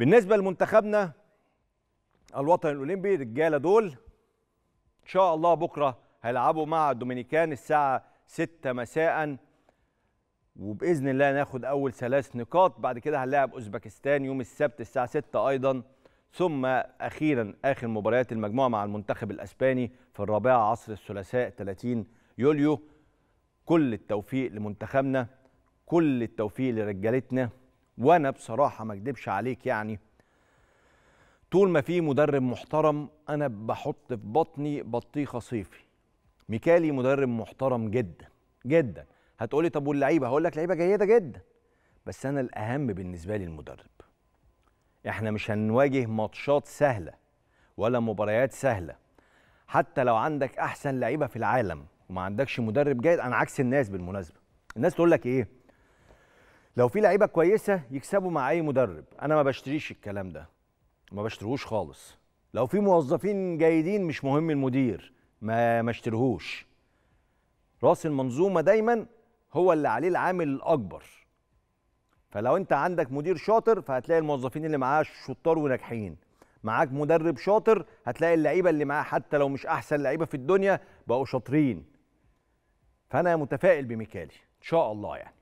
بالنسبه لمنتخبنا الوطني الاولمبي الرجاله دول ان شاء الله بكره هيلعبوا مع الدومينيكان الساعه 6 مساء وباذن الله ناخد اول ثلاث نقاط بعد كده هنلاعب اوزبكستان يوم السبت الساعه 6 ايضا ثم اخيرا اخر مباريات المجموعه مع المنتخب الاسباني في الرابعه عصر الثلاثاء 30 يوليو كل التوفيق لمنتخبنا كل التوفيق لرجالتنا وانا بصراحه ما اكدبش عليك يعني طول ما في مدرب محترم انا بحط في بطني بطيخه صيفي ميكالي مدرب محترم جدا جدا هتقولي طب واللعيبه هقول لك لعيبه جيده جدا بس انا الاهم بالنسبه لي المدرب احنا مش هنواجه ماتشات سهله ولا مباريات سهله حتى لو عندك احسن لعيبه في العالم وما عندكش مدرب جيد انا عكس الناس بالمناسبه الناس تقول لك ايه لو في لعيبه كويسه يكسبوا مع اي مدرب انا ما بشتريش الكلام ده ما بشتريهوش خالص لو في موظفين جيدين مش مهم المدير ما ما اشتريهوش راس المنظومه دايما هو اللي عليه العامل الاكبر فلو انت عندك مدير شاطر فهتلاقي الموظفين اللي معاه شطار وناجحين معاك مدرب شاطر هتلاقي اللعيبه اللي معاه حتى لو مش احسن لعيبه في الدنيا بقوا شاطرين فانا متفائل بميكالي ان شاء الله يعني